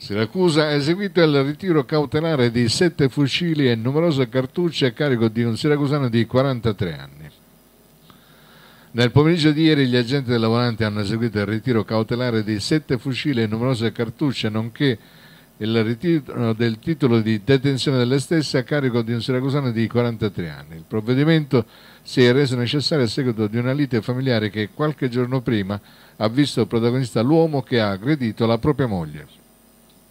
Siracusa ha eseguito il ritiro cautelare di sette fucili e numerose cartucce a carico di un siracusano di 43 anni. Nel pomeriggio di ieri gli agenti del lavorante hanno eseguito il ritiro cautelare di sette fucili e numerose cartucce, nonché il ritiro del titolo di detenzione delle stesse a carico di un siracusano di 43 anni. Il provvedimento si è reso necessario a seguito di una lite familiare che qualche giorno prima ha visto protagonista l'uomo che ha aggredito la propria moglie.